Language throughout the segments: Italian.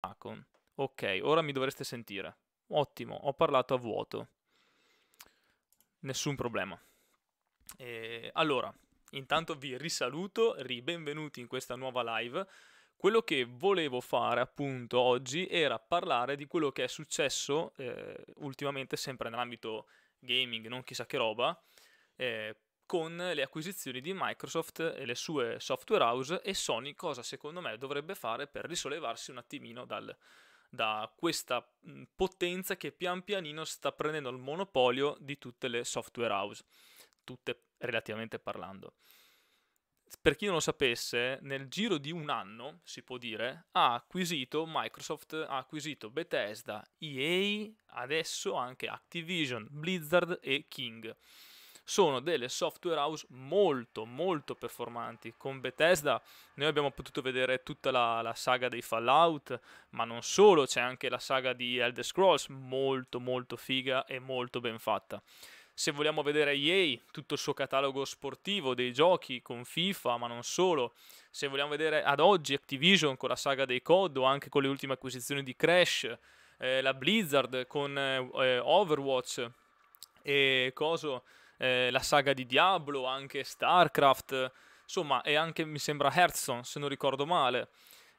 Acon. Ok, ora mi dovreste sentire. Ottimo, ho parlato a vuoto. Nessun problema. E allora, intanto vi risaluto, ribenvenuti in questa nuova live. Quello che volevo fare appunto oggi era parlare di quello che è successo eh, ultimamente sempre nell'ambito gaming, non chissà che roba, eh, con le acquisizioni di Microsoft e le sue software house e Sony cosa secondo me dovrebbe fare per risollevarsi un attimino dal, da questa potenza che pian pianino sta prendendo il monopolio di tutte le software house, tutte relativamente parlando. Per chi non lo sapesse, nel giro di un anno, si può dire, ha acquisito Microsoft, ha acquisito Bethesda, EA, adesso anche Activision, Blizzard e King sono delle software house molto molto performanti. Con Bethesda noi abbiamo potuto vedere tutta la, la saga dei Fallout, ma non solo, c'è anche la saga di Elder Scrolls, molto molto figa e molto ben fatta. Se vogliamo vedere EA, tutto il suo catalogo sportivo dei giochi con FIFA, ma non solo. Se vogliamo vedere ad oggi Activision con la saga dei COD o anche con le ultime acquisizioni di Crash, eh, la Blizzard con eh, Overwatch e coso eh, la saga di Diablo, anche StarCraft, insomma, e anche mi sembra Hearthstone, se non ricordo male,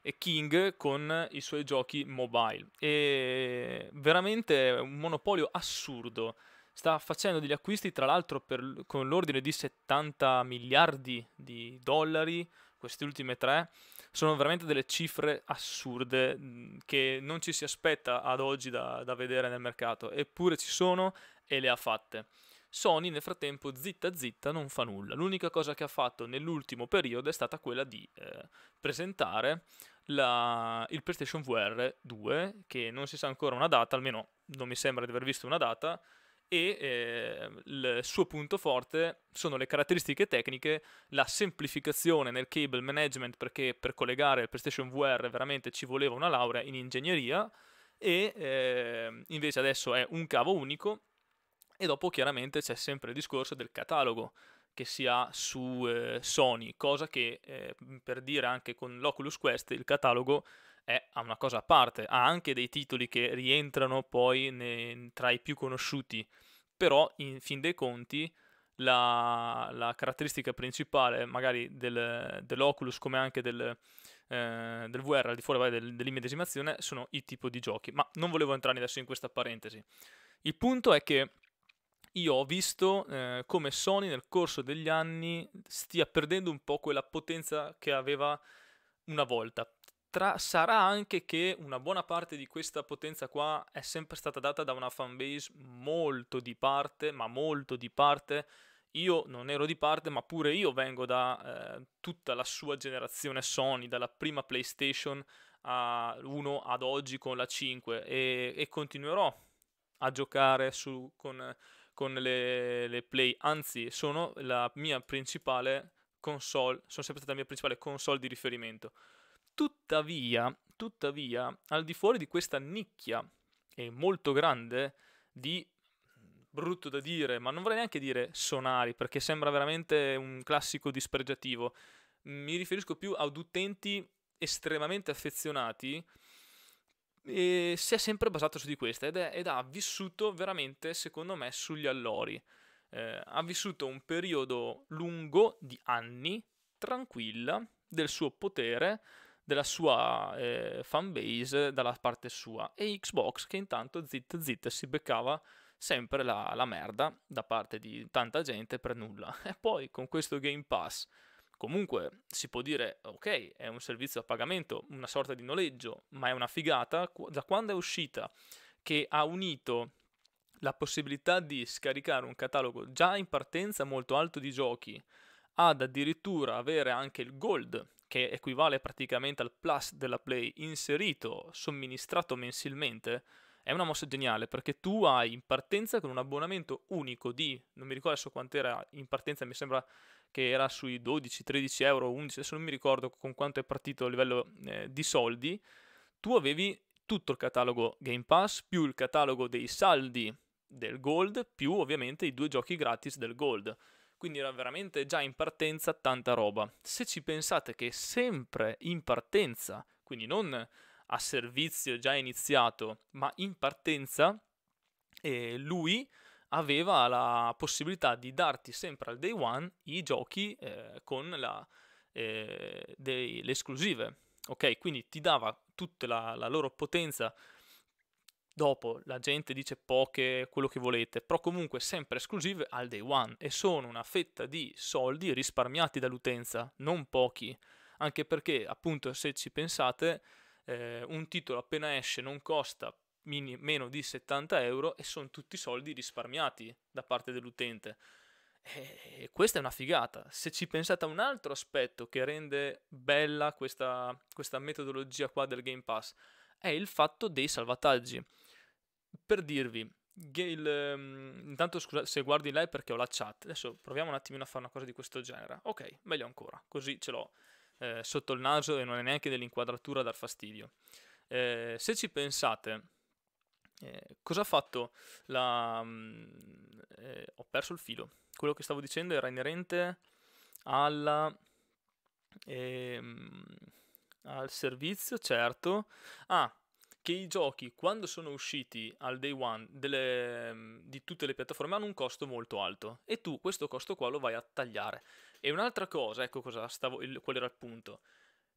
e King con i suoi giochi mobile. E veramente un monopolio assurdo. Sta facendo degli acquisti, tra l'altro, per, con l'ordine di 70 miliardi di dollari, queste ultime tre sono veramente delle cifre assurde mm, che non ci si aspetta ad oggi da, da vedere nel mercato, eppure ci sono e le ha fatte. Sony nel frattempo zitta zitta non fa nulla. L'unica cosa che ha fatto nell'ultimo periodo è stata quella di eh, presentare la, il PlayStation VR 2, che non si sa ancora una data, almeno non mi sembra di aver visto una data, e eh, il suo punto forte sono le caratteristiche tecniche, la semplificazione nel cable management perché per collegare il PlayStation VR veramente ci voleva una laurea in ingegneria e eh, invece adesso è un cavo unico e dopo chiaramente c'è sempre il discorso del catalogo che si ha su eh, Sony, cosa che eh, per dire anche con l'Oculus Quest il catalogo è una cosa a parte, ha anche dei titoli che rientrano poi ne, tra i più conosciuti, però in fin dei conti la, la caratteristica principale magari del, dell'Oculus come anche del, eh, del VR al di fuori del, dell'immedesimazione sono i tipi di giochi, ma non volevo entrare adesso in questa parentesi. Il punto è che io ho visto eh, come Sony nel corso degli anni stia perdendo un po' quella potenza che aveva una volta. Tra, sarà anche che una buona parte di questa potenza qua è sempre stata data da una fanbase molto di parte, ma molto di parte. Io non ero di parte, ma pure io vengo da eh, tutta la sua generazione Sony, dalla prima PlayStation a 1 ad oggi con la 5 e, e continuerò a giocare su, con con le, le Play, anzi sono la mia principale console, sono sempre stata la mia principale console di riferimento. Tuttavia, tuttavia, al di fuori di questa nicchia è molto grande di brutto da dire, ma non vorrei neanche dire sonari, perché sembra veramente un classico dispregiativo. Mi riferisco più ad utenti estremamente affezionati e si è sempre basato su di questa ed, è, ed ha vissuto veramente, secondo me, sugli allori. Eh, ha vissuto un periodo lungo di anni, tranquilla, del suo potere, della sua eh, fanbase dalla parte sua e Xbox che intanto zitta zitta si beccava sempre la, la merda da parte di tanta gente per nulla. E poi con questo Game Pass comunque si può dire, ok, è un servizio a pagamento, una sorta di noleggio, ma è una figata, da quando è uscita che ha unito la possibilità di scaricare un catalogo già in partenza molto alto di giochi ad addirittura avere anche il gold che equivale praticamente al plus della play inserito, somministrato mensilmente, è una mossa geniale perché tu hai in partenza con un abbonamento unico di, non mi ricordo adesso quant'era in partenza, mi sembra che era sui 12, 13 euro, 11, adesso non mi ricordo con quanto è partito a livello eh, di soldi, tu avevi tutto il catalogo Game Pass più il catalogo dei saldi del Gold più ovviamente i due giochi gratis del Gold. Quindi era veramente già in partenza tanta roba. Se ci pensate che sempre in partenza, quindi non a servizio già iniziato, ma in partenza, eh, lui aveva la possibilità di darti sempre al day one i giochi eh, con la, eh, dei, le esclusive. Ok, quindi ti dava tutta la, la loro potenza. Dopo la gente dice poche, quello che volete, però comunque sempre esclusive al day one e sono una fetta di soldi risparmiati dall'utenza, non pochi. Anche perché, appunto, se ci pensate, eh, un titolo appena esce non costa mini- meno di 70 euro e sono tutti soldi risparmiati da parte dell'utente. E eh, questa è una figata. Se ci pensate a un altro aspetto che rende bella questa, questa metodologia qua del Game Pass, è il fatto dei salvataggi. Per dirvi, Gale, um, intanto scusa se guardi lei perché ho la chat, adesso proviamo un attimino a fare una cosa di questo genere. Ok, meglio ancora, così ce l'ho eh, sotto il naso e non è neanche dell'inquadratura a dar fastidio. Eh, se ci pensate, eh, cosa ha fatto la... Mm, eh, ho perso il filo. Quello che stavo dicendo era inerente alla... Ehm, al servizio, certo. Ah, che i giochi quando sono usciti al day one delle, mm, di tutte le piattaforme hanno un costo molto alto e tu questo costo qua lo vai a tagliare. E un'altra cosa, ecco cosa stavo, il, qual era il punto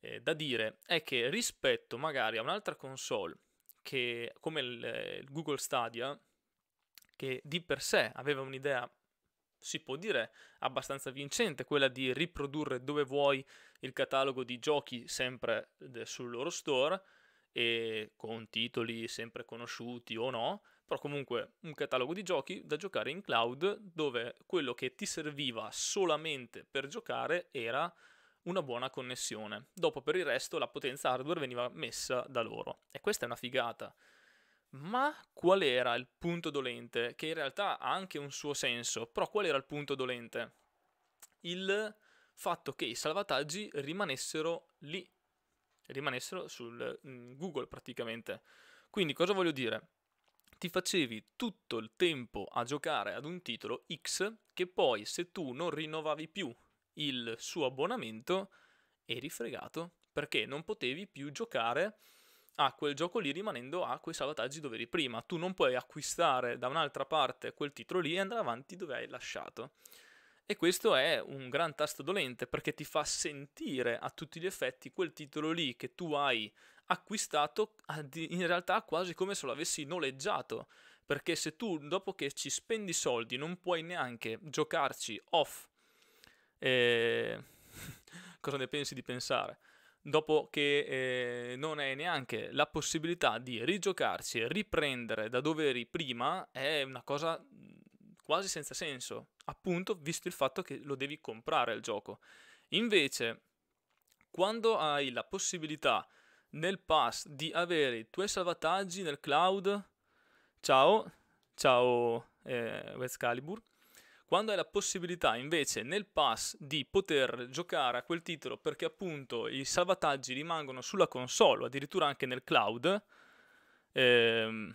eh, da dire, è che rispetto magari a un'altra console che, come il, il Google Stadia, che di per sé aveva un'idea si può dire abbastanza vincente, quella di riprodurre dove vuoi il catalogo di giochi sempre sul loro store e con titoli sempre conosciuti o no, però comunque un catalogo di giochi da giocare in cloud dove quello che ti serviva solamente per giocare era una buona connessione. Dopo per il resto la potenza hardware veniva messa da loro. E questa è una figata. Ma qual era il punto dolente? Che in realtà ha anche un suo senso, però qual era il punto dolente? Il fatto che i salvataggi rimanessero lì, rimanessero sul mm, Google praticamente. Quindi cosa voglio dire? Ti facevi tutto il tempo a giocare ad un titolo X che poi se tu non rinnovavi più il suo abbonamento, eri fregato perché non potevi più giocare a quel gioco lì rimanendo a quei salvataggi dove eri prima. Tu non puoi acquistare da un'altra parte quel titolo lì e andare avanti dove hai lasciato. E questo è un gran tasto dolente perché ti fa sentire a tutti gli effetti quel titolo lì che tu hai acquistato in realtà quasi come se lo avessi noleggiato. Perché se tu dopo che ci spendi soldi non puoi neanche giocarci off eh, cosa ne pensi di pensare? Dopo che eh, non hai neanche la possibilità di rigiocarci e riprendere da dove eri prima, è una cosa mhmm, quasi senza senso, appunto visto il fatto che lo devi comprare il gioco. Invece, quando hai la possibilità nel pass di avere i tuoi salvataggi nel cloud, ciao, ciao eh, West Calibur, quando hai la possibilità invece nel pass di poter giocare a quel titolo perché appunto i salvataggi rimangono sulla console addirittura anche nel cloud, ehm,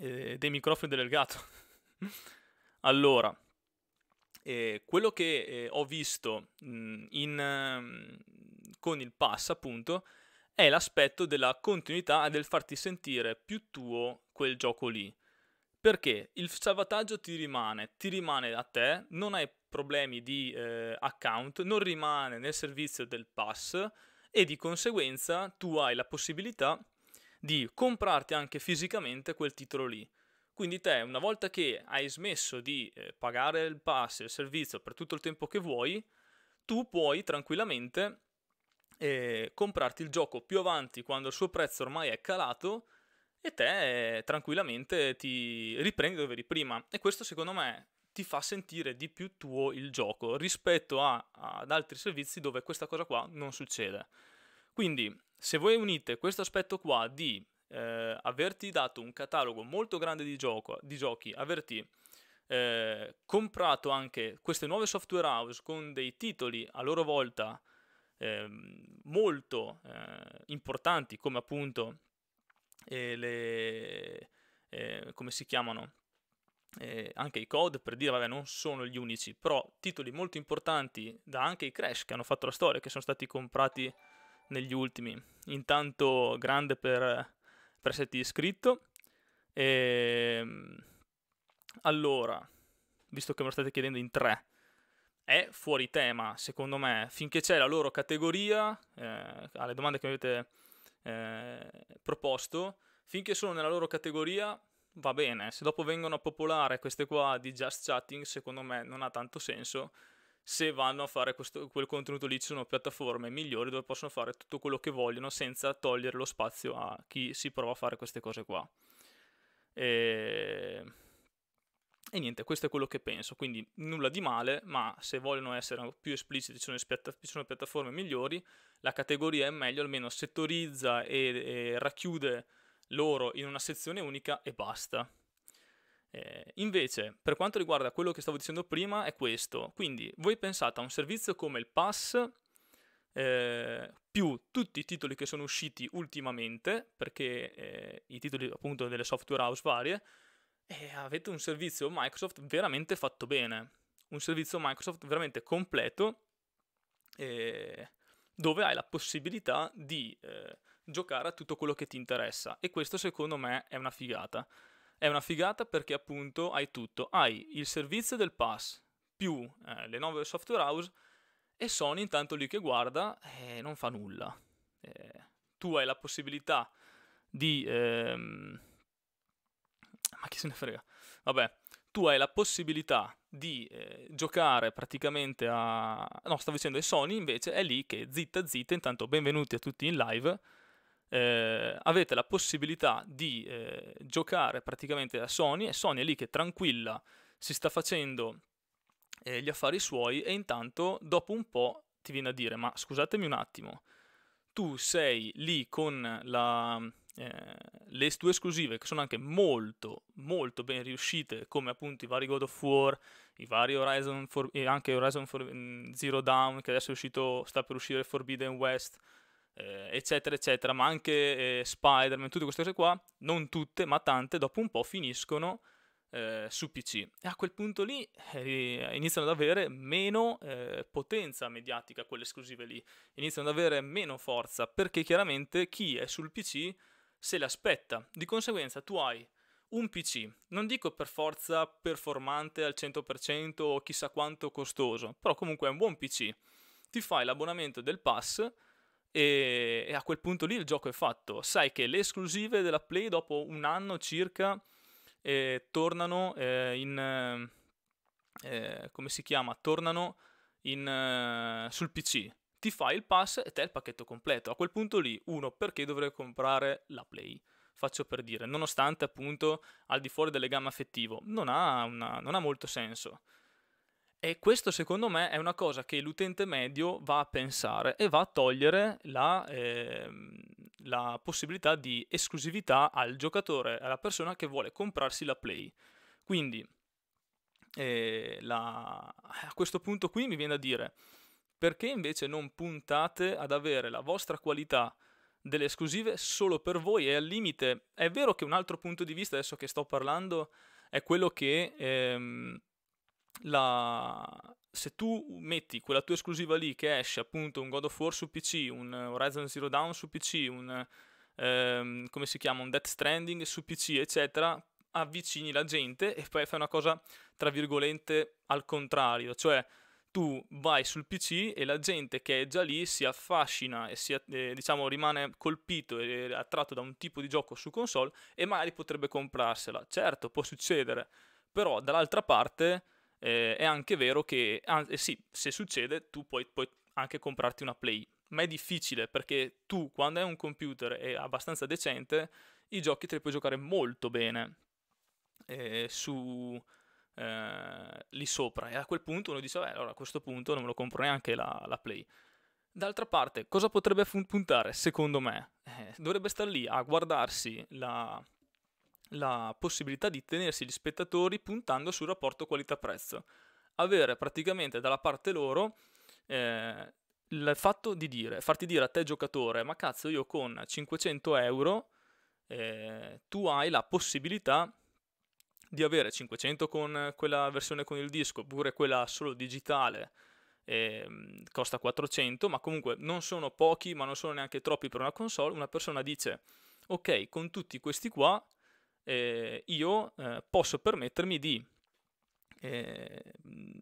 eh, dei microfoni del gato. allora, eh, quello che eh, ho visto mh, in, mh, con il pass, appunto, è l'aspetto della continuità e del farti sentire più tuo quel gioco lì. Perché il salvataggio ti rimane, ti rimane a te, non hai problemi di eh, account, non rimane nel servizio del pass e di conseguenza tu hai la possibilità di comprarti anche fisicamente quel titolo lì. Quindi te, una volta che hai smesso di eh, pagare il pass, il servizio per tutto il tempo che vuoi, tu puoi tranquillamente eh, comprarti il gioco più avanti quando il suo prezzo ormai è calato e te eh, tranquillamente ti riprendi dove eri prima. E questo secondo me ti fa sentire di più tuo il gioco rispetto a, ad altri servizi dove questa cosa qua non succede. Quindi se voi unite questo aspetto qua di eh, averti dato un catalogo molto grande di, gioco, di giochi, averti eh, comprato anche queste nuove software house con dei titoli a loro volta ehm, eh, molto importanti come appunto e le, eh, come si chiamano? Eh, anche i code per dire vabbè non sono gli unici però titoli molto importanti da anche i Crash che hanno fatto la storia che sono stati comprati negli ultimi intanto grande per, per esserti iscritto e, ehm, allora visto che me lo state chiedendo in tre è fuori tema secondo me finché c'è la loro categoria eh, alle domande che mi avete eh, proposto, finché sono nella loro categoria va bene, se dopo vengono a popolare queste qua di just chatting, secondo me non ha tanto senso. Se vanno a fare questo, quel contenuto lì ci sono piattaforme migliori dove possono fare tutto quello che vogliono senza togliere lo spazio a chi si prova a fare queste cose qua. E e niente, questo è quello che penso, quindi nulla di male, ma se vogliono essere più espliciti ci sono, ci sono piattaforme migliori, la categoria è meglio, almeno settorizza e, e racchiude loro in una sezione unica e basta. Eh, invece, per quanto riguarda quello che stavo dicendo prima, è questo. Quindi voi pensate a un servizio come il Pass eh, più tutti i titoli che sono usciti ultimamente, perché eh, i titoli appunto delle software house varie, e eh, avete un servizio Microsoft veramente fatto bene, un servizio Microsoft veramente completo eh, dove hai la possibilità di eh, giocare a tutto quello che ti interessa e questo secondo me è una figata. È una figata perché appunto hai tutto, hai il servizio del pass più eh, le 9 software house e Sony intanto lì che guarda e eh, non fa nulla. Eh, tu hai la possibilità di... Ehm, ma chi se ne frega? Vabbè, tu hai la possibilità di eh, giocare praticamente a... No, stavo dicendo, è Sony invece è lì che zitta zitta, intanto benvenuti a tutti in live, eh, avete la possibilità di eh, giocare praticamente a Sony e Sony è lì che tranquilla si sta facendo eh, gli affari suoi e intanto dopo un po' ti viene a dire, ma scusatemi un attimo, tu sei lì con la eh, le due esclusive che sono anche molto molto ben riuscite come appunto i vari God of War i vari Horizon For- e anche Horizon For- mm, Zero Dawn che adesso è uscito sta per uscire Forbidden West eh, eccetera eccetera ma anche eh, Spider-Man tutte queste cose qua non tutte ma tante dopo un po' finiscono eh, su PC e a quel punto lì eh, iniziano ad avere meno eh, potenza mediatica quelle esclusive lì, iniziano ad avere meno forza perché chiaramente chi è sul PC se l'aspetta. Di conseguenza tu hai un PC, non dico per forza performante al 100% o chissà quanto costoso, però comunque è un buon PC. Ti fai l'abbonamento del pass e, e a quel punto lì il gioco è fatto. Sai che le esclusive della Play dopo un anno circa eh, tornano eh, in... Eh, come si chiama? Tornano in, eh, sul PC ti fa il pass e te il pacchetto completo. A quel punto lì, uno, perché dovrei comprare la Play? Faccio per dire, nonostante appunto al di fuori del legame affettivo, non ha, una, non ha molto senso. E questo secondo me è una cosa che l'utente medio va a pensare e va a togliere la, eh, la possibilità di esclusività al giocatore, alla persona che vuole comprarsi la Play. Quindi eh, la... a questo punto qui mi viene da dire perché invece non puntate ad avere la vostra qualità delle esclusive solo per voi e al limite è vero che un altro punto di vista adesso che sto parlando è quello che ehm, la... se tu metti quella tua esclusiva lì che esce appunto un God of War su PC, un Horizon Zero Dawn su PC, un ehm, come si chiama, un Death Stranding su PC, eccetera, avvicini la gente e poi fai una cosa tra virgolette al contrario, cioè tu vai sul PC e la gente che è già lì si affascina e si, eh, diciamo, rimane colpito e attratto da un tipo di gioco su console e magari potrebbe comprarsela. Certo, può succedere, però dall'altra parte eh, è anche vero che, anzi, eh sì, se succede tu puoi, puoi anche comprarti una Play, ma è difficile perché tu quando hai un computer è abbastanza decente, i giochi te li puoi giocare molto bene eh, su eh, lì sopra. E a quel punto uno dice, beh, allora a questo punto non me lo compro neanche la, la Play. D'altra parte, cosa potrebbe fun- puntare, secondo me? Eh, dovrebbe stare lì a guardarsi la, la possibilità di tenersi gli spettatori puntando sul rapporto qualità-prezzo. Avere praticamente dalla parte loro eh, il fatto di dire, farti dire a te giocatore, ma cazzo io con 500 euro eh, tu hai la possibilità di avere 500 con quella versione con il disco oppure quella solo digitale eh, costa 400 ma comunque non sono pochi ma non sono neanche troppi per una console una persona dice ok con tutti questi qua eh, io eh, posso permettermi di, ehm,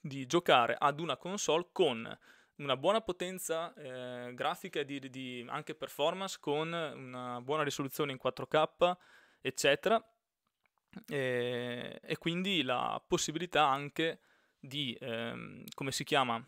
di giocare ad una console con una buona potenza eh, grafica e di, di, anche performance con una buona risoluzione in 4K, eccetera, e, eh, e quindi la possibilità anche di, ehm, come si chiama,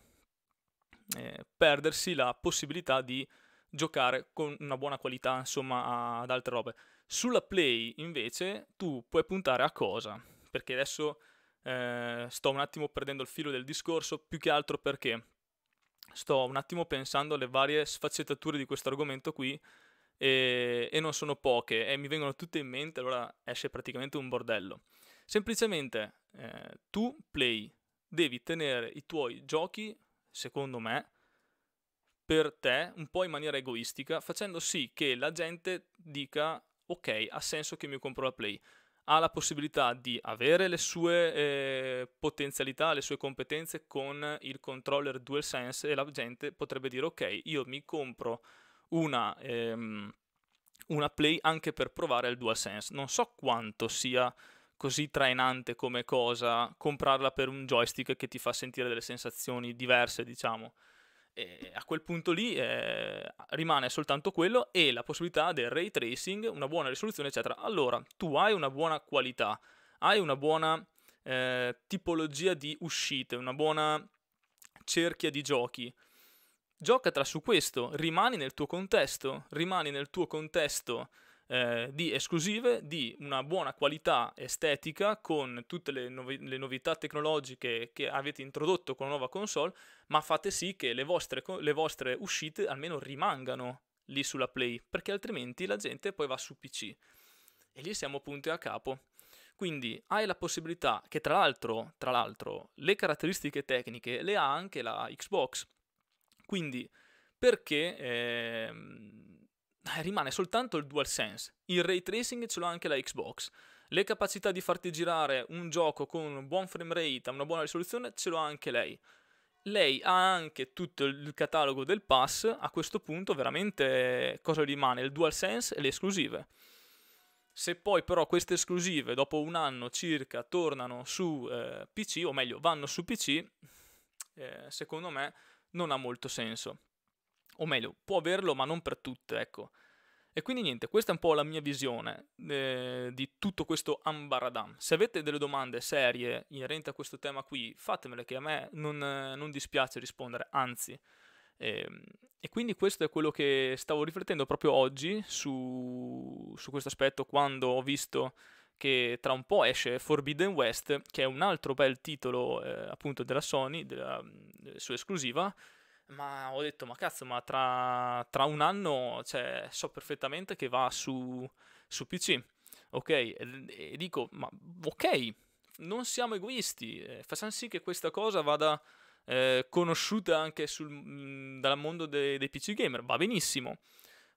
eh, perdersi la possibilità di giocare con una buona qualità, insomma, ad altre robe. Sulla Play, invece, tu puoi puntare a cosa? Perché adesso eh, sto un attimo perdendo il filo del discorso, più che altro perché sto un attimo pensando alle varie sfaccettature di questo argomento qui e, e non sono poche e mi vengono tutte in mente, allora esce praticamente un bordello. Semplicemente eh, tu, Play, devi tenere i tuoi giochi, secondo me, per te, un po' in maniera egoistica, facendo sì che la gente dica ok, ha senso che mi compro la Play. Ha la possibilità di avere le sue eh, potenzialità, le sue competenze con il controller DualSense e la gente potrebbe dire ok, io mi compro una, ehm, una play anche per provare il DualSense. Non so quanto sia così trainante come cosa comprarla per un joystick che ti fa sentire delle sensazioni diverse, diciamo. E a quel punto lì eh, rimane soltanto quello e la possibilità del ray tracing, una buona risoluzione, eccetera. Allora, tu hai una buona qualità, hai una buona eh, tipologia di uscite, una buona cerchia di giochi Giocatela su questo, rimani nel tuo contesto, rimani nel tuo contesto eh, di esclusive, di una buona qualità estetica con tutte le, novi- le, novità tecnologiche che avete introdotto con la nuova console, ma fate sì che le vostre, co- le vostre uscite almeno rimangano lì sulla Play, perché altrimenti la gente poi va su PC. E lì siamo punti a capo. Quindi hai la possibilità che tra l'altro, tra l'altro le caratteristiche tecniche le ha anche la Xbox quindi, perché ehm, eh, rimane soltanto il DualSense. Il ray tracing ce l'ha anche la Xbox. Le capacità di farti girare un gioco con un buon frame rate, una buona risoluzione, ce l'ha anche lei. Lei ha anche tutto il catalogo del pass, a questo punto veramente cosa rimane? Il DualSense e le esclusive. Se poi però queste esclusive dopo un anno circa tornano su eh, PC, o meglio vanno su PC, eh, secondo me non ha molto senso. O meglio, può averlo, ma non per tutte, ecco. E quindi niente, questa è un po' la mia visione eh, di tutto questo ambaradam. Se avete delle domande serie inerenti a questo tema qui, fatemele che a me non, eh, non dispiace rispondere, anzi. Eh, e, quindi questo è quello che stavo riflettendo proprio oggi su, su questo aspetto quando ho visto che tra un po' esce Forbidden West, che è un altro bel titolo eh, appunto della Sony, della, della mm, sua esclusiva, ma ho detto, ma cazzo, ma tra, tra un anno cioè, so perfettamente che va su, su PC, ok? E, e, dico, ma ok, non siamo egoisti, eh, facciamo sì che questa cosa vada eh, conosciuta anche sul, mh, mm, dal mondo de, dei PC gamer, va benissimo.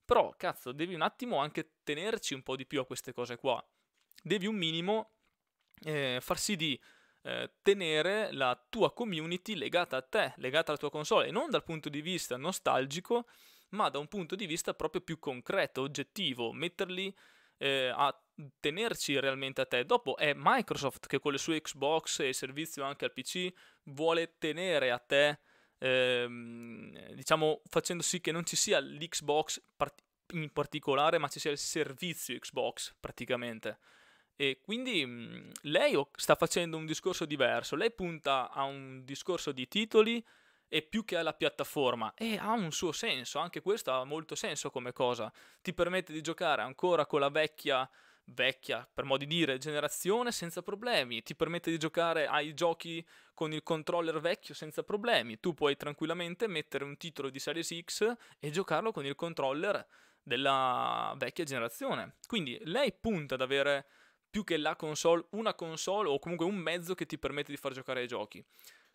Però, cazzo, devi un attimo anche tenerci un po' di più a queste cose qua devi un minimo eh, far sì di eh, tenere la tua community legata a te, legata alla tua console, e non dal punto di vista nostalgico, ma da un punto di vista proprio più concreto, oggettivo, metterli eh, a tenerci realmente a te. Dopo è Microsoft che con le sue Xbox e il servizio anche al PC vuole tenere a te, ehm, diciamo, facendo sì che non ci sia l'Xbox part- in particolare, ma ci sia il servizio Xbox praticamente. E quindi mhmm, lei sta facendo un discorso diverso, lei punta a un discorso di titoli e più che alla piattaforma e ha un suo senso, anche questo ha molto senso come cosa, ti permette di giocare ancora con la vecchia vecchia, per modo di dire, generazione senza problemi, ti permette di giocare ai giochi con il controller vecchio senza problemi, tu puoi tranquillamente mettere un titolo di Series X e giocarlo con il controller della vecchia generazione. Quindi lei punta ad avere più che la console, una console o comunque un mezzo che ti permette di far giocare ai giochi.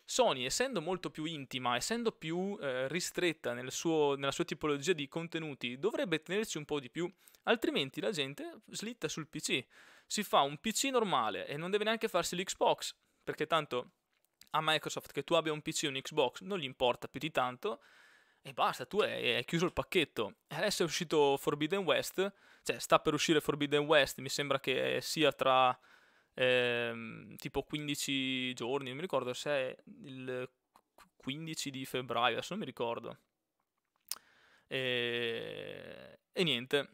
Sony, essendo molto più intima, essendo più eh, ristretta nel suo, nella sua tipologia di contenuti, dovrebbe tenerci un po' di più, altrimenti la gente slitta sul PC. Si fa un PC normale e non deve neanche farsi l'Xbox, perché tanto a Microsoft che tu abbia un PC o un Xbox non gli importa più di tanto, e basta, tu hai, hai chiuso il pacchetto. Adesso è uscito Forbidden West, cioè, sta per uscire Forbidden West, mi sembra che sia tra ehm, tipo 15 giorni, non mi ricordo se è il 15 di febbraio, adesso non mi ricordo. E, e niente,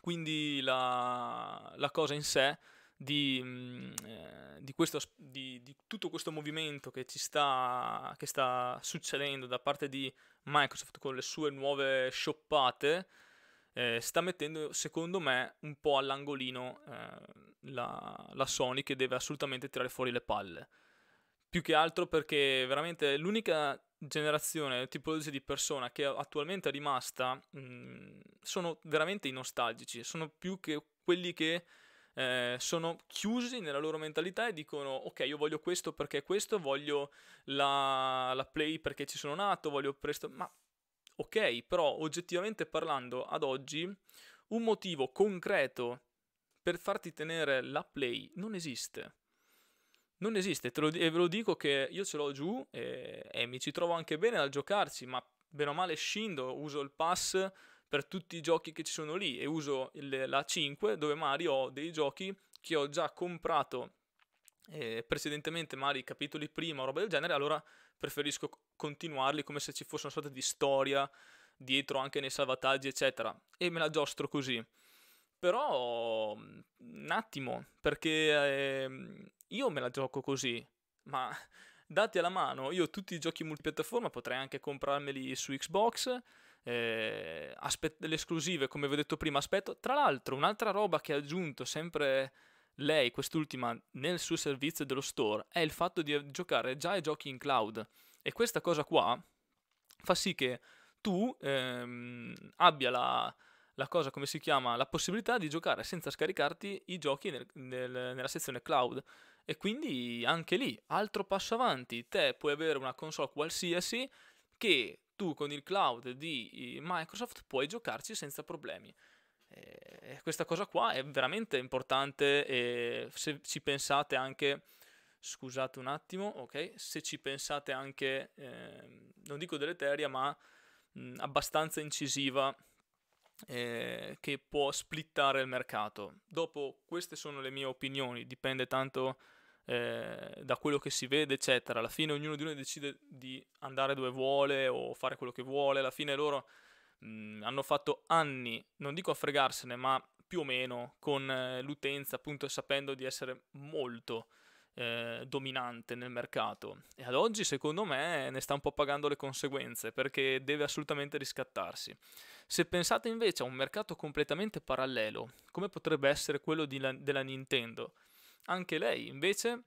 quindi la, la, cosa in sé di, eh, di, questo, di, di, tutto questo movimento che ci sta, che sta succedendo da parte di Microsoft con le sue nuove shoppate eh, sta mettendo secondo me un po' all'angolino eh, la, la, Sony che deve assolutamente tirare fuori le palle. Più che altro perché veramente l'unica generazione, tipologia di persona che attualmente è rimasta mh, mm, sono veramente i nostalgici, sono più che quelli che eh, sono chiusi nella loro mentalità e dicono ok io voglio questo perché questo, voglio la, la play perché ci sono nato, voglio presto, ma Ok, però oggettivamente parlando, ad oggi, un motivo concreto per farti tenere la play non esiste. Non esiste, lo, e ve lo dico che io ce l'ho giù e, e mi ci trovo anche bene al giocarci, ma bene o male scindo, uso il pass per tutti i giochi che ci sono lì e uso il, la 5 dove Mario ho dei giochi che ho già comprato eh, precedentemente magari capitoli prima o roba del genere, allora preferisco continuarli come se ci fosse una sorta di storia dietro anche nei salvataggi, eccetera. E me la giostro così. Però mhmm, un attimo, perché eh, io me la gioco così, ma dati alla mano, io tutti i giochi multipiattaforma potrei anche comprarmeli su Xbox. Eh, aspet- le esclusive, come vi ho detto prima, aspetto. Tra l'altro, un'altra roba che ha aggiunto sempre lei, quest'ultima, nel suo servizio dello store è il fatto di giocare già ai giochi in cloud. E questa cosa qua fa sì che tu ehm, abbia la, la, cosa, come si chiama, la possibilità di giocare senza scaricarti i giochi nel, nel, nella sezione cloud. E quindi anche lì, altro passo avanti, te puoi avere una console qualsiasi che tu con il cloud di eh, Microsoft puoi giocarci senza problemi. Eh, questa cosa qua è veramente importante e se ci pensate anche, scusate un attimo, ok, se ci pensate anche, eh, non dico deleteria, ma mh, abbastanza incisiva eh, che può splittare il mercato. Dopo, queste sono le mie opinioni, dipende tanto eh, da quello che si vede, eccetera. Alla fine ognuno di noi decide di andare dove vuole o fare quello che vuole, alla fine loro mh, mhmm, hanno fatto anni, non dico a fregarsene, ma più o meno con eh, l'utenza, appunto sapendo di essere molto eh, dominante nel mercato. E ad oggi, secondo me, ne sta un po' pagando le conseguenze perché deve assolutamente riscattarsi. Se pensate invece a un mercato completamente parallelo, come potrebbe essere quello la- della Nintendo, anche lei invece,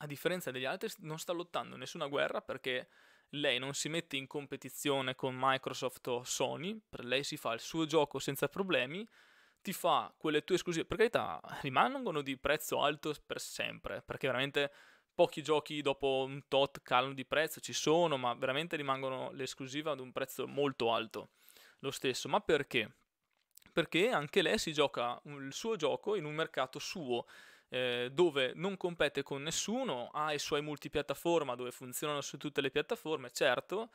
a differenza degli altri, non sta lottando nessuna guerra perché lei non si mette in competizione con Microsoft o Sony, per lei si fa il suo gioco senza problemi, ti fa quelle tue esclusive, per carità, rimangono di prezzo alto per sempre, perché veramente pochi giochi dopo un tot calano di prezzo, ci sono, ma veramente rimangono le esclusive ad un prezzo molto alto. Lo stesso, ma perché? Perché anche lei si gioca il suo gioco in un mercato suo eh, dove non compete con nessuno, ha i suoi multipiattaforma dove funzionano su tutte le piattaforme, certo,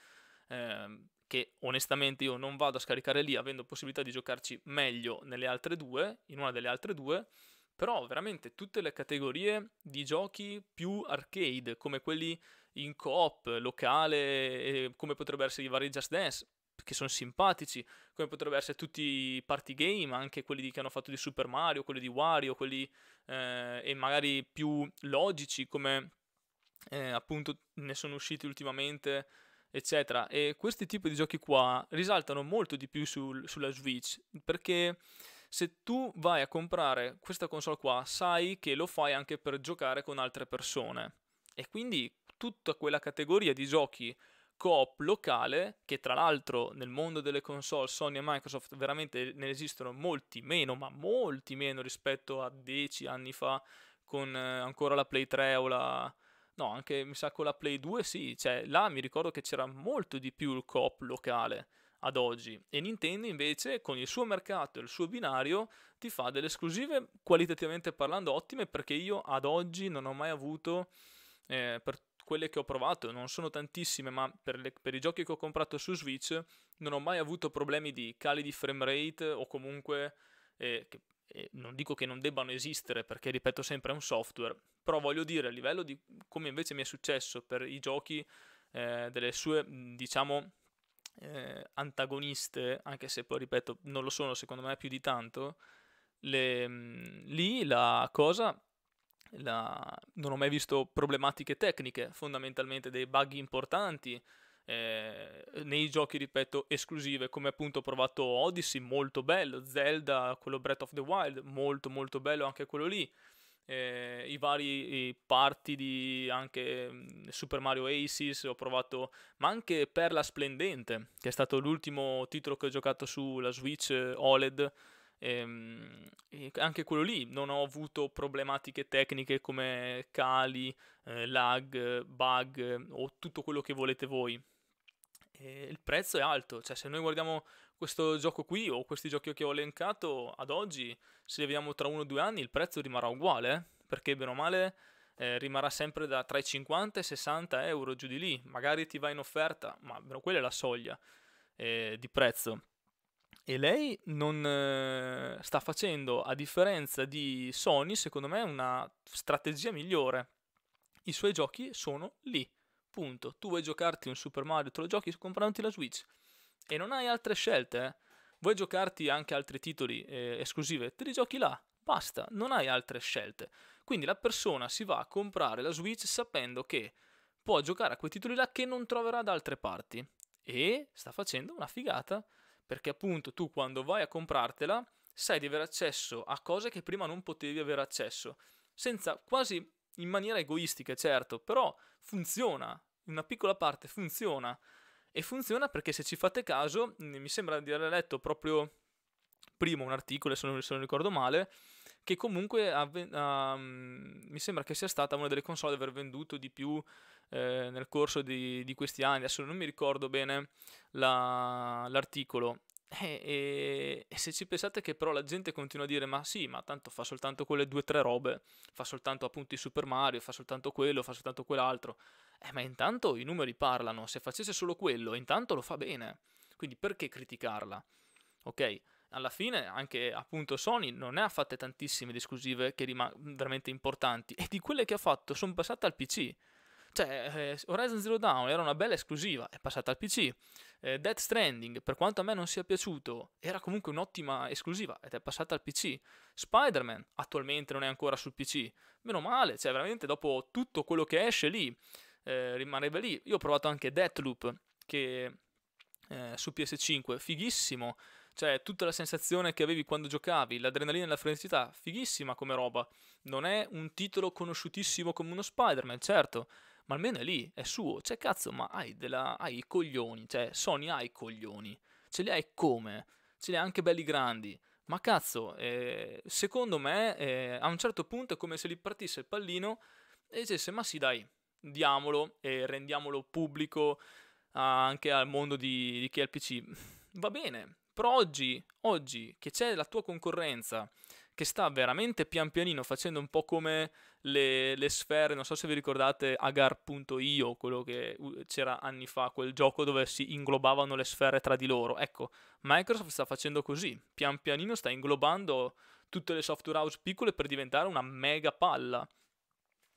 eh, che onestamente io non vado a scaricare lì avendo possibilità di giocarci meglio nelle altre due, in una delle altre due, però veramente tutte le categorie di giochi più arcade, come quelli in coop, locale, come potrebbero essere i vari Just Dance, che sono simpatici, come potrebbero essere tutti i party game, anche quelli che hanno fatto di Super Mario, quelli di Wario, quelli eh, e magari più logici, come eh, appunto ne sono usciti ultimamente, eccetera. E questi tipi di giochi qua risaltano molto di più sul, sulla Switch, perché se tu vai a comprare questa console qua, sai che lo fai anche per giocare con altre persone. E quindi tutta quella categoria di giochi co locale, che tra l'altro nel mondo delle console Sony e Microsoft veramente ne esistono molti meno, ma molti meno rispetto a dieci anni fa con eh, ancora la Play 3 o la... No, anche mi sa con la Play 2 sì, cioè là mi ricordo che c'era molto di più il co-op locale ad oggi e Nintendo invece con il suo mercato e il suo binario ti fa delle esclusive qualitativamente parlando ottime perché io ad oggi non ho mai avuto eh, per quelle che ho provato, non sono tantissime, ma per, le, per, i giochi che ho comprato su Switch non ho mai avuto problemi di cali di frame rate o comunque, eh, che, eh, non dico che non debbano esistere perché ripeto sempre è un software, però voglio dire a livello di come invece mi è successo per i giochi eh, delle sue, diciamo, eh, antagoniste, anche se poi ripeto non lo sono secondo me più di tanto, le, lì la cosa la... non ho mai visto problematiche tecniche, fondamentalmente dei bug importanti. Eh, nei giochi, ripeto, esclusive, come appunto ho provato Odyssey, molto bello, Zelda, quello Breath of the Wild, molto molto bello anche quello lì. Eh, i vari i parti di anche mm, Super Mario Aces, ho provato, ma anche Perla Splendente, che è stato l'ultimo titolo che ho giocato sulla Switch eh, OLED Ehm, anche quello lì non ho avuto problematiche tecniche come cali, eh, lag, bug o tutto quello che volete voi. E il prezzo è alto, cioè se noi guardiamo questo gioco qui o questi giochi che ho elencato ad oggi, se li vediamo tra uno o due anni il prezzo rimarrà uguale, perché bene o male eh, rimarrà sempre da tra i 50 e i 60 euro giù di lì, magari ti va in offerta, ma quella è la soglia eh, di prezzo. E lei non eh, sta facendo, a differenza di Sony, secondo me, una strategia migliore. I suoi giochi sono lì. Punto. Tu vuoi giocarti un Super Mario, te lo giochi comprandoti la Switch. E non hai altre scelte. Eh. Vuoi giocarti anche altri titoli eh, esclusive? Te li giochi là. Basta, non hai altre scelte. Quindi la persona si va a comprare la Switch sapendo che può giocare a quei titoli là che non troverà da altre parti. E sta facendo una figata perché appunto tu quando vai a comprartela sai di avere accesso a cose che prima non potevi avere accesso, senza quasi in maniera egoistica, certo, però funziona, una piccola parte funziona e funziona perché se ci fate caso, mi sembra di aver letto proprio prima un articolo, se non, se non ricordo male, che comunque avve- uh, mi sembra che sia stata una delle console ad aver venduto di più eh, nel corso di, di, questi anni, adesso non mi ricordo bene la, l'articolo, eh, e, e, se ci pensate che però la gente continua a dire ma sì, ma tanto fa soltanto quelle due o tre robe, fa soltanto appunto i Super Mario, fa soltanto quello, fa soltanto quell'altro. Eh, ma intanto i numeri parlano, se facesse solo quello, intanto lo fa bene. Quindi perché criticarla? Ok? Alla fine anche appunto Sony non ne ha fatte tantissime di esclusive che rimangono veramente importanti e di quelle che ha fatto sono passate al PC. Cioè, eh, Horizon Zero Dawn era una bella esclusiva, è passata al PC. Eh, Death Stranding, per quanto a me non sia piaciuto, era comunque un'ottima esclusiva ed è passata al PC. Spider-Man attualmente non è ancora sul PC. Meno male, cioè veramente dopo tutto quello che esce lì, eh, rimarrebbe lì. Io ho provato anche Deathloop, che eh, su PS5, fighissimo. Cioè, tutta la sensazione che avevi quando giocavi, l'adrenalina e la frenesità, fighissima come roba. Non è un titolo conosciutissimo come uno Spider-Man, certo, ma almeno è lì, è suo. Cioè, cazzo, ma hai, della, hai i coglioni, cioè, Sony ha i coglioni. Ce li hai come? Ce li hai anche belli grandi. Ma cazzo, eh, secondo me, eh, a un certo punto è come se gli partisse il pallino e dicesse, ma sì, dai, diamolo e rendiamolo pubblico anche al mondo di, di chi è il PC. Va bene, però oggi, oggi che c'è la tua concorrenza che sta veramente pian pianino facendo un po' come le, le sfere, non so se vi ricordate agar.io, quello che c'era anni fa, quel gioco dove si inglobavano le sfere tra di loro. Ecco, Microsoft sta facendo così, pian pianino sta inglobando tutte le software house piccole per diventare una mega palla.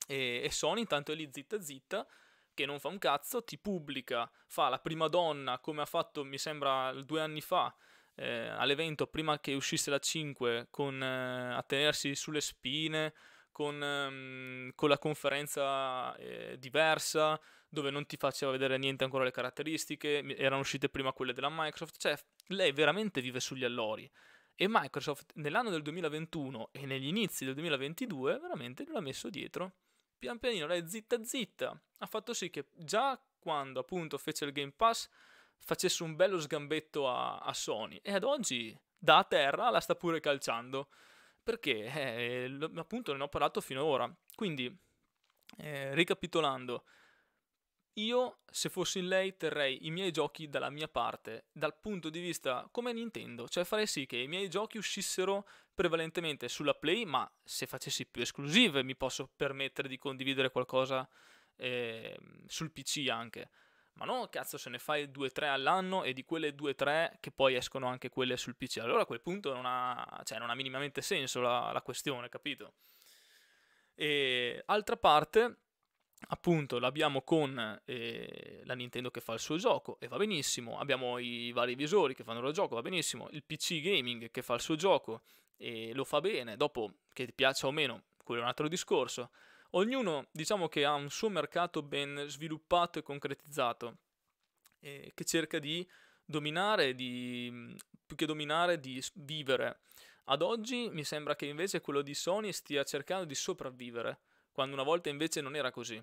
E, e Sony intanto è lì zitta zitta che non fa un cazzo, ti pubblica, fa la prima donna come ha fatto mi sembra due anni fa eh, all'evento prima che uscisse la 5 con, eh, a tenersi sulle spine, con, ehm, con la conferenza eh, diversa, dove non ti faceva vedere niente ancora le caratteristiche, erano uscite prima quelle della Microsoft, cioè lei veramente vive sugli allori. E Microsoft nell'anno del 2021 e negli inizi del 2022 veramente l'ha messo dietro. Pian pianino lei zitta zitta ha fatto sì che già quando appunto fece il Game Pass facesse un bello sgambetto a, a Sony e ad oggi da terra la sta pure calciando perché eh, appunto ne ho parlato finora quindi eh, ricapitolando io se fossi in lei terrei i miei giochi dalla mia parte dal punto di vista come Nintendo cioè farei sì che i miei giochi uscissero prevalentemente sulla Play ma se facessi più esclusive mi posso permettere di condividere qualcosa eh, sul PC anche ma no, cazzo, se ne fai 2-3 all'anno e di quelle 2-3 che poi escono anche quelle sul PC. Allora a quel punto non ha, cioè, non ha minimamente senso la, la, questione, capito? E altra parte, appunto, l'abbiamo con eh, la Nintendo che fa il suo gioco e va benissimo, abbiamo i vari visori che fanno il loro gioco, va benissimo, il PC gaming che fa il suo gioco e lo fa bene, dopo che ti piaccia o meno, quello è un altro discorso Ognuno diciamo che ha un suo mercato ben sviluppato e concretizzato, eh, che cerca di dominare, di, mm, più che dominare, di vivere. Ad oggi mi sembra che invece quello di Sony stia cercando di sopravvivere, quando una volta invece non era così.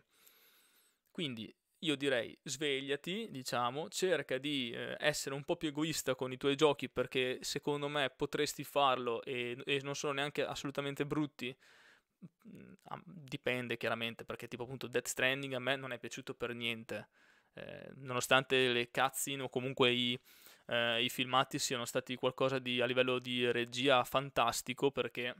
Quindi io direi svegliati, diciamo, cerca di eh, essere un po' più egoista con i tuoi giochi perché secondo me potresti farlo e, e non sono neanche assolutamente brutti Mhmm, ah, dipende chiaramente perché tipo appunto Death Stranding a me non è piaciuto per niente eh, nonostante le cazzine o comunque i, eh, i, filmati siano stati qualcosa di, a livello di regia fantastico perché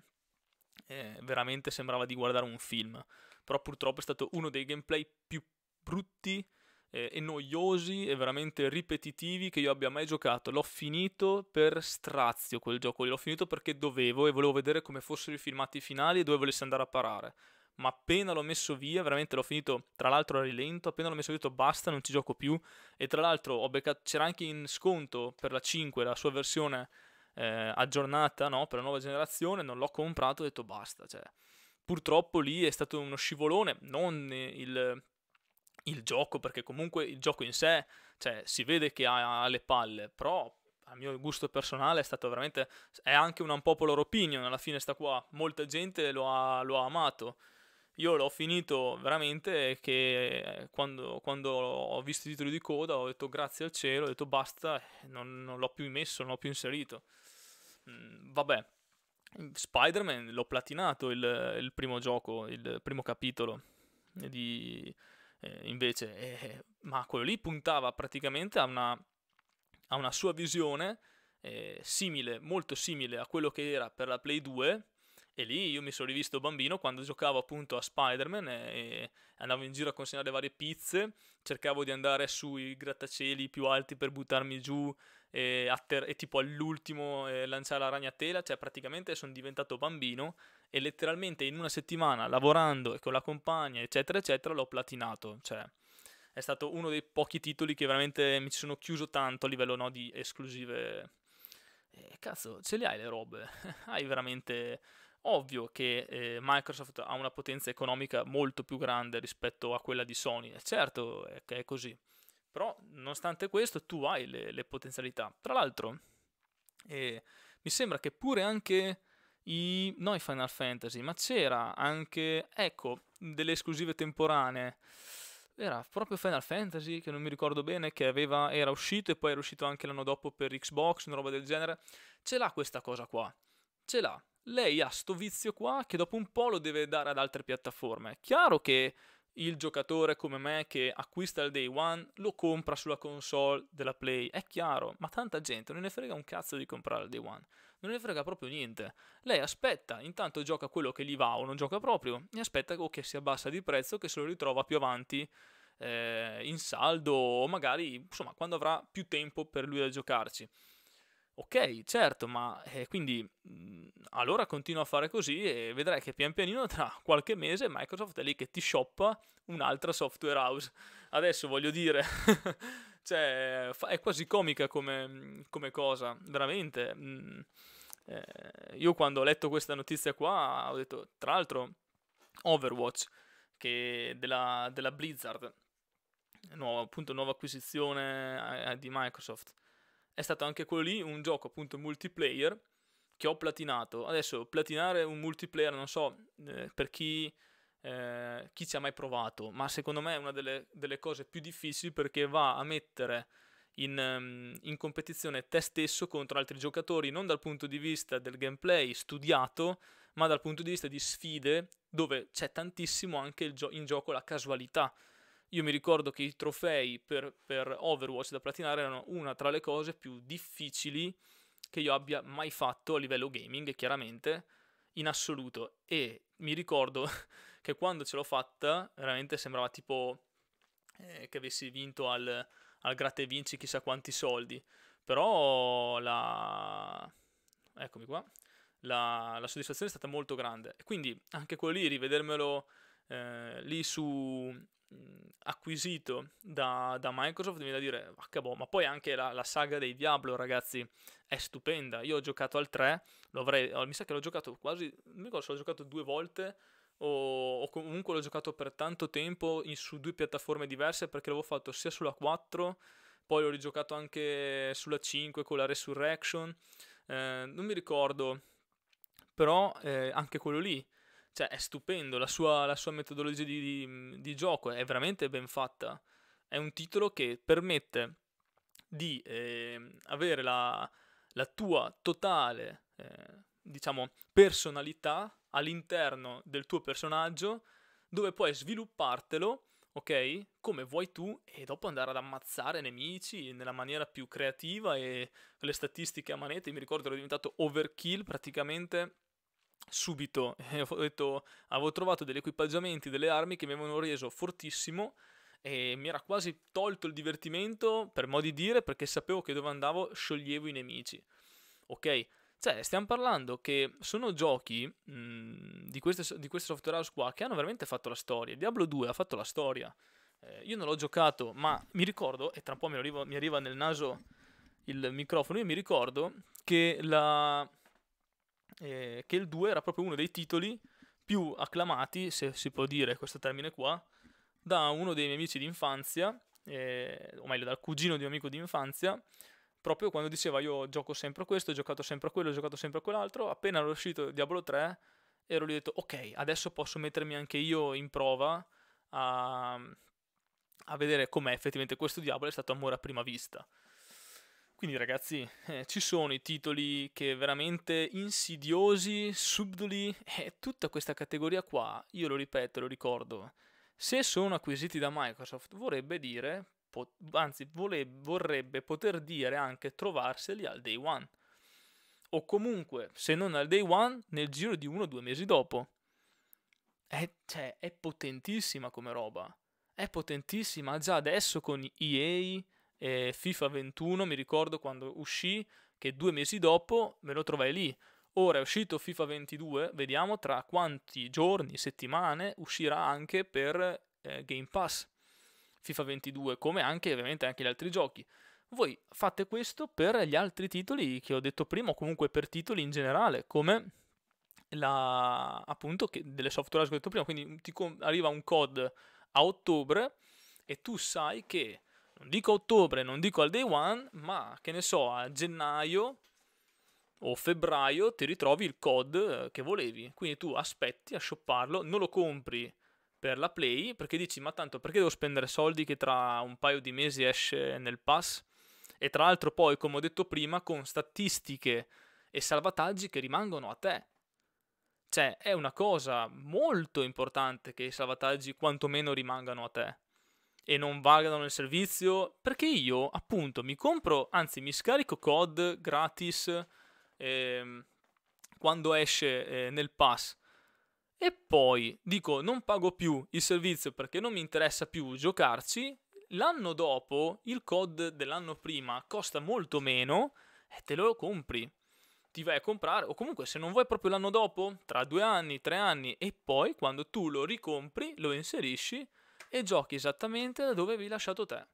eh, veramente sembrava di guardare un film però purtroppo è stato uno dei gameplay più brutti eh, e noiosi e veramente ripetitivi che io abbia mai giocato. L'ho finito per strazio quel gioco, l'ho finito perché dovevo e volevo vedere come fossero i filmati finali e dove volessi andare a parare. Ma appena l'ho messo via, veramente l'ho finito tra l'altro a rilento, appena l'ho messo via ho detto basta, non ci gioco più. E tra l'altro c'era anche in sconto per la 5, la sua versione eh, aggiornata no? per la nuova generazione, non l'ho comprato, ho detto basta. Cioè, purtroppo lì è stato uno scivolone, non il il gioco, perché comunque il gioco in sé, cioè, si vede che ha le palle, però a mio gusto personale è stato veramente, è anche un unpopular opinion, alla fine sta qua, molta gente lo ha, lo ha amato. Io l'ho finito veramente che eh, quando, quando, ho visto i titoli di coda ho detto grazie al cielo, ho detto basta, non, non l'ho più messo, non l'ho più inserito. Mm, vabbè, Spider-Man l'ho platinato il, il primo gioco, il primo capitolo di, eh, invece, eh, ma quello lì puntava praticamente a una, a una sua visione eh, simile, molto simile a quello che era per la Play 2. E lì io mi sono rivisto bambino quando giocavo appunto a Spider-Man e, eh, e andavo in giro a consegnare varie pizze, cercavo di andare sui grattacieli più alti per buttarmi giù e, ter- e tipo all'ultimo eh, lanciare la ragnatela, cioè praticamente sono diventato bambino e letteralmente in una settimana lavorando e con la compagna, eccetera, eccetera, l'ho platinato. Cioè, è stato uno dei pochi titoli che veramente mi ci sono chiuso tanto a livello no, di esclusive. Eh, cazzo, ce le hai le robe? hai veramente. Ovvio che eh, Microsoft ha una potenza economica molto più grande rispetto a quella di Sony, è eh, certo è che è così. Però, nonostante questo, tu hai le, le potenzialità. Tra l'altro, eh, mi sembra che pure anche i, no, i Final Fantasy, ma c'era anche, ecco, delle esclusive temporanee. Era proprio Final Fantasy, che non mi ricordo bene, che aveva, era uscito e poi era uscito anche l'anno dopo per Xbox, una roba del genere. Ce l'ha questa cosa qua. Ce l'ha. Lei ha sto vizio qua che dopo un po' lo deve dare ad altre piattaforme. Chiaro che il giocatore come me che acquista il day one lo compra sulla console della Play. È chiaro, ma tanta gente non ne frega un cazzo di comprare il day one. Non ne frega proprio niente. Lei aspetta, intanto gioca quello che gli va o non gioca proprio, e aspetta o che si abbassa di prezzo che se lo ritrova più avanti eh, in saldo o magari, insomma, quando avrà più tempo per lui da giocarci. Ok, certo, ma eh, quindi mh, mm, allora continua a fare così e vedrai che pian pianino tra qualche mese Microsoft è lì che ti shoppa un'altra software house. Adesso voglio dire, cioè, è quasi comica come, mm, come cosa, veramente. Mh, mm. eh, io quando ho letto questa notizia qua ho detto, tra l'altro, Overwatch, che della, della Blizzard, nuova, appunto nuova acquisizione eh, di Microsoft è stato anche quello lì un gioco appunto multiplayer che ho platinato. Adesso platinare un multiplayer non so eh, per chi, eh, chi, ci ha mai provato, ma secondo me è una delle, delle cose più difficili perché va a mettere in, ehm, in, competizione te stesso contro altri giocatori, non dal punto di vista del gameplay studiato, ma dal punto di vista di sfide dove c'è tantissimo anche gio- in gioco la casualità. Io mi ricordo che i trofei per, per Overwatch da platinare erano una tra le cose più difficili che io abbia mai fatto a livello gaming, chiaramente, in assoluto. E mi ricordo che quando ce l'ho fatta, veramente sembrava tipo eh, che avessi vinto al, al gratta vinci chissà quanti soldi. Però la... Eccomi qua. La, la soddisfazione è stata molto grande. E quindi anche quello lì, rivedermelo eh, lì su, acquisito da, da Microsoft, mi da dire, ah, boh, ma poi anche la, la, saga dei Diablo, ragazzi, è stupenda. Io ho giocato al 3, oh, mi sa che l'ho giocato quasi, mi ricordo se l'ho giocato due volte o, o comunque l'ho giocato per tanto tempo in, su due piattaforme diverse perché l'avevo fatto sia sulla 4, poi l'ho rigiocato anche sulla 5 con la Resurrection, eh, non mi ricordo, però eh, anche quello lì cioè, è stupendo, la sua, la sua metodologia di, di, di, gioco è veramente ben fatta. È un titolo che permette di eh, avere la, la, tua totale, eh, diciamo, personalità all'interno del tuo personaggio, dove puoi sviluppartelo, ok? Come vuoi tu, e dopo andare ad ammazzare nemici nella maniera più creativa e le statistiche a manetta, Mi ricordo che ero diventato overkill praticamente subito. E ho detto, avevo trovato degli equipaggiamenti, delle armi che mi avevano reso fortissimo e mi era quasi tolto il divertimento, per modo di dire, perché sapevo che dove andavo scioglievo i nemici. Ok? Cioè, stiamo parlando che sono giochi mh, mhmm, di, queste, di queste software house qua che hanno veramente fatto la storia. Diablo 2 ha fatto la storia. Eh, io non l'ho giocato, ma mi ricordo, e tra un po' mi arriva, mi arriva nel naso il microfono, io mi ricordo che la, eh, che il 2 era proprio uno dei titoli più acclamati, se si può dire questo termine qua, da uno dei miei amici d'infanzia, eh, o meglio dal cugino di un amico d'infanzia, proprio quando diceva io gioco sempre a questo, ho giocato sempre a quello, ho giocato sempre a quell'altro, appena ero uscito Diablo 3 ero lì detto ok, adesso posso mettermi anche io in prova a, a vedere com'è effettivamente questo Diablo, è stato amore a prima vista. Quindi ragazzi, eh, ci sono i titoli che veramente insidiosi, subdoli e eh, tutta questa categoria qua, io lo ripeto, lo ricordo, se sono acquisiti da Microsoft vorrebbe dire, anzi vole- vorrebbe poter dire anche trovarseli al day one. O comunque, se non al day one, nel giro di uno o due mesi dopo. È, cioè, è potentissima come roba. È potentissima già adesso con EA, eh, FIFA 21, mi ricordo quando uscì, che due mesi dopo me lo trovai lì. Ora è uscito FIFA 22, vediamo tra quanti giorni, settimane uscirà anche per eh, Game Pass. FIFA 22, come anche ovviamente anche gli altri giochi. Voi fate questo per gli altri titoli che ho detto prima, o comunque per titoli in generale, come la, appunto che, delle software che ho detto prima. Quindi ti com- arriva un COD a ottobre e tu sai che non dico a ottobre, non dico al day one, ma che ne so, a gennaio o febbraio ti ritrovi il COD eh, che volevi. Quindi tu aspetti a shopparlo, non lo compri per la Play perché dici ma tanto perché devo spendere soldi che tra un paio di mesi esce nel pass? E tra l'altro poi, come ho detto prima, con statistiche e salvataggi che rimangono a te. Cioè, è una cosa molto importante che i salvataggi quantomeno rimangano a te e non valgano il servizio, perché io appunto mi compro, anzi mi scarico COD gratis eh, quando esce eh, nel pass e poi dico non pago più il servizio perché non mi interessa più giocarci, l'anno dopo il COD dell'anno prima costa molto meno e te lo compri. Ti vai a comprare, o comunque se non vuoi proprio l'anno dopo, tra due anni, tre anni, e poi quando tu lo ricompri, lo inserisci e giochi esattamente da dove avevi lasciato te.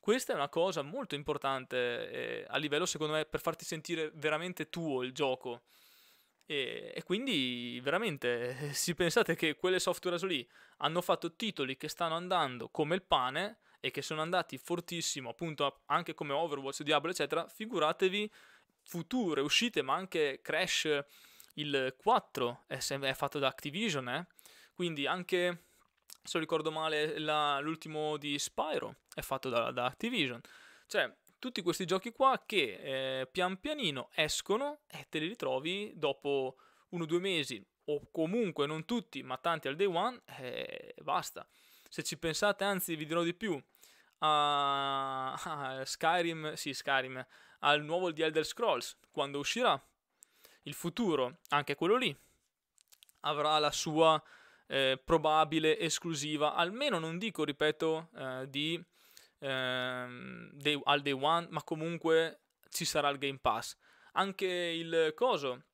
Questa è una cosa molto importante eh, a livello, secondo me, per farti sentire veramente tuo il gioco. E, e quindi, veramente, eh, se pensate che quelle software lì hanno fatto titoli che stanno andando come il pane e che sono andati fortissimo, appunto, anche come Overwatch, Diablo, eccetera, figuratevi future uscite, ma anche Crash il 4 è, fatto da Activision, eh? quindi anche se non ricordo male la, l'ultimo di Spyro è fatto da, da, Activision. Cioè, tutti questi giochi qua che eh, pian pianino escono e te li ritrovi dopo uno o due mesi, o comunque non tutti, ma tanti al day one, e eh, basta. Se ci pensate, anzi vi dirò di più, a, a Skyrim, sì Skyrim, al nuovo di Elder Scrolls, quando uscirà, il futuro, anche quello lì, avrà la sua eh, probabile, esclusiva, almeno non dico, ripeto, eh, di, ehm, day, al day one, ma comunque ci sarà il Game Pass. Anche il coso,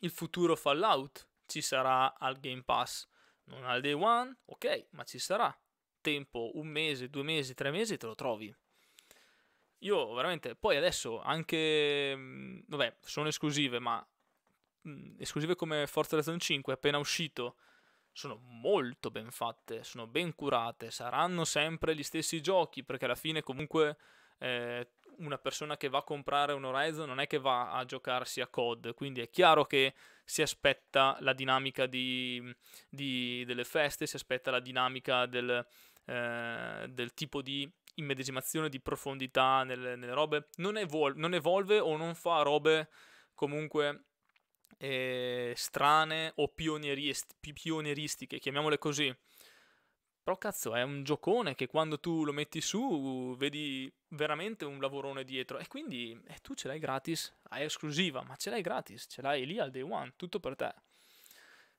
il futuro Fallout ci sarà al Game Pass. Non al day one, ok, ma ci sarà. Tempo, un mese, due mesi, tre mesi, te lo trovi. Io veramente, poi adesso anche, mm, vabbè, sono esclusive, ma mm, esclusive come Forza Horizon 5 appena uscito sono molto ben fatte, sono ben curate, saranno sempre gli stessi giochi, perché alla fine comunque eh, una persona che va a comprare un Horizon non è che va a giocarsi a COD, quindi è chiaro che si aspetta la dinamica di, di, delle feste, si aspetta la dinamica del, eh, del tipo di immedesimazione, di profondità nelle, nelle robe, non, evol- non evolve o non fa robe comunque eh, strane o pionierist- pionieristiche, chiamiamole così. Però cazzo, è un giocone che quando tu lo metti su vedi veramente un lavorone dietro e quindi eh, tu ce l'hai gratis, hai esclusiva, ma ce l'hai gratis, ce l'hai lì al day one, tutto per te.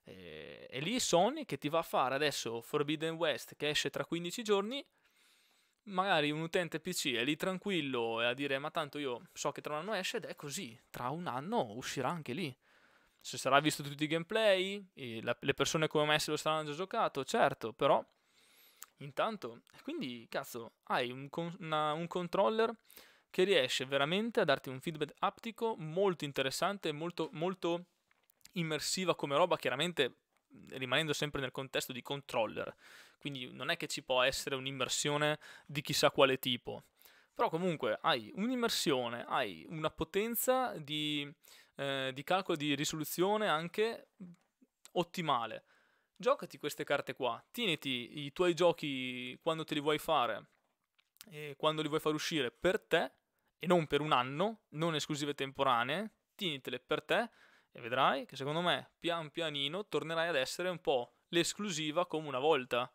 E, eh, e lì Sony che ti va a fare adesso Forbidden West che esce tra 15 giorni, magari un utente PC è lì tranquillo e a dire ma tanto io so che tra un anno esce ed è così, tra un anno uscirà anche lì. Se sarà visto tutti i gameplay, la, le persone come me se lo saranno già giocato, certo, però intanto, quindi cazzo, hai un, una, un controller che riesce veramente a darti un feedback aptico molto interessante, molto, molto immersiva come roba, chiaramente rimanendo sempre nel contesto di controller, quindi non è che ci può essere un'immersione di chissà quale tipo, però comunque hai un'immersione, hai una potenza di eh, di calcolo di risoluzione anche ottimale. Giocati queste carte qua, tieniti i tuoi giochi quando te li vuoi fare e quando li vuoi far uscire per te e non per un anno, non esclusive temporanee, tienitele per te e vedrai che secondo me pian pianino tornerai ad essere un po' l'esclusiva come una volta.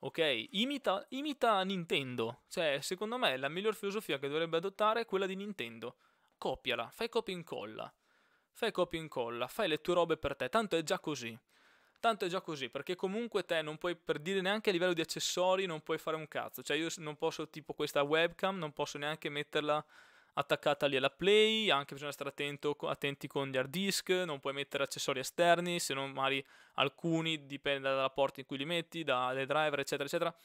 Ok, imita, imita Nintendo, cioè secondo me la miglior filosofia che dovrebbe adottare è quella di Nintendo. Copiala, fai copia e incolla fai copia e incolla, fai le tue robe per te, tanto è già così. Tanto è già così, perché comunque te non puoi, per dire neanche a livello di accessori, non puoi fare un cazzo. Cioè io non posso, tipo questa webcam, non posso neanche metterla attaccata lì alla play, anche bisogna stare attento, attenti con gli hard disk, non puoi mettere accessori esterni, se non magari alcuni, dipende dalla porta in cui li metti, dalle driver, eccetera, eccetera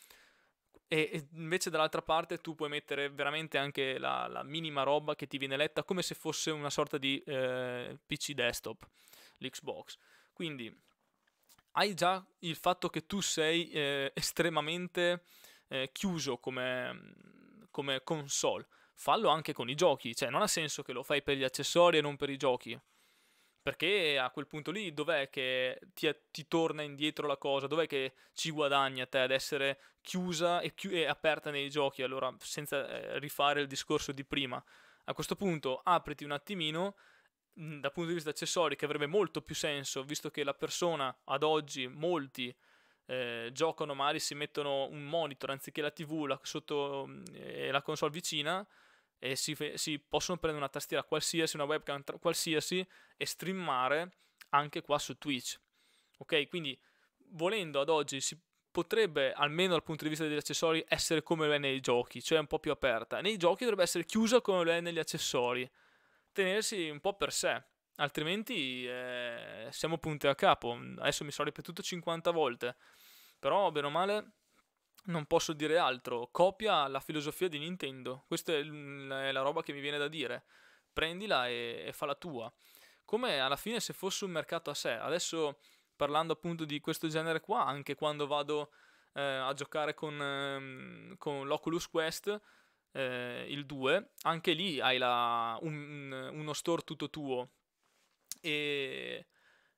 e invece dall'altra parte tu puoi mettere veramente anche la, la, minima roba che ti viene letta come se fosse una sorta di eh, PC desktop, l'Xbox. Quindi hai già il fatto che tu sei eh, estremamente eh, chiuso come, come console. Fallo anche con i giochi, cioè non ha senso che lo fai per gli accessori e non per i giochi. Perché a quel punto lì dov'è che ti, ti, torna indietro la cosa? Dov'è che ci guadagna te ad essere chiusa e, chi- e aperta nei giochi? Allora, senza eh, rifare il discorso di prima. A questo punto apriti un attimino dal punto di vista accessori che avrebbe molto più senso, visto che la persona ad oggi, molti, eh, giocano, magari si mettono un monitor anziché la TV la, sotto eh, la console vicina e si, fe- si, possono prendere una tastiera qualsiasi, una webcam tra- qualsiasi e streamare anche qua su Twitch. Ok, quindi volendo ad oggi si potrebbe, almeno dal punto di vista degli accessori, essere come lo è nei giochi, cioè un po' più aperta. Nei giochi dovrebbe essere chiusa come lo è negli accessori, tenersi un po' per sé, altrimenti eh, siamo punti a capo. Adesso mi sono ripetuto 50 volte, però bene o male non posso dire altro, copia la filosofia di Nintendo, questa è la roba che mi viene da dire, prendila e, e fa la tua, come alla fine se fosse un mercato a sé, adesso parlando appunto di questo genere qua, anche quando vado eh, a giocare con, ehm, con l'Oculus Quest, eh, il 2, anche lì hai la, un, uno store tutto tuo e,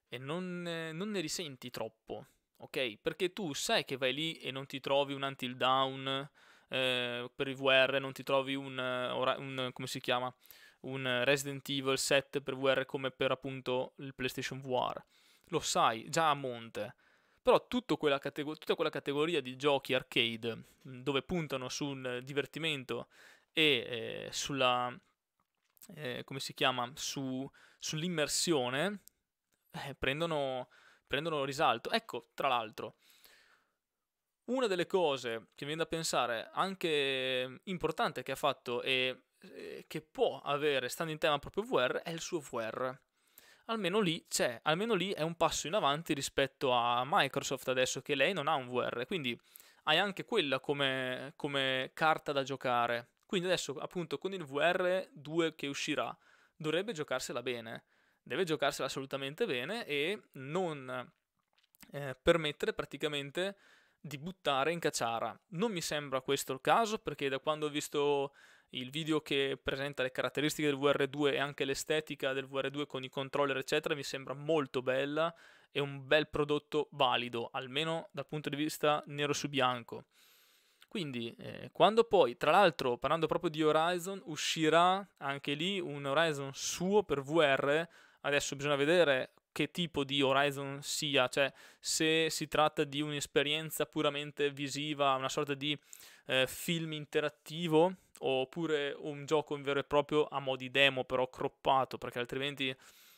e non, eh, non ne risenti troppo ok? Perché tu sai che vai lì e non ti trovi un until down eh, per il VR, non ti trovi un, eh, un, come si chiama? Un Resident Evil 7 per VR come per appunto il PlayStation VR. Lo sai già a monte. Però quella catego- tutta quella categoria di giochi arcade dove puntano sul divertimento e eh, sulla eh, come si chiama? Su, sull'immersione eh, prendono prendono risalto. Ecco, tra l'altro, una delle cose che mi viene da pensare anche importante che ha fatto e che può avere, stando in tema proprio VR, è il suo VR. Almeno lì c'è, almeno lì è un passo in avanti rispetto a Microsoft adesso che lei non ha un VR, quindi hai anche quella come, come carta da giocare. Quindi adesso appunto con il VR 2 che uscirà dovrebbe giocarsela bene deve giocarsela assolutamente bene e non eh, permettere praticamente di buttare in cacciara. Non mi sembra questo il caso perché da quando ho visto il video che presenta le caratteristiche del VR2 e anche l'estetica del VR2 con i controller eccetera mi sembra molto bella e un bel prodotto valido, almeno dal punto di vista nero su bianco. Quindi, eh, quando poi, tra l'altro, parlando proprio di Horizon, uscirà anche lì un Horizon suo per VR Adesso bisogna vedere che tipo di Horizon sia, cioè se si tratta di un'esperienza puramente visiva, una sorta di eh, film interattivo, oppure un gioco in vero e proprio a mo' di demo, però croppato, perché altrimenti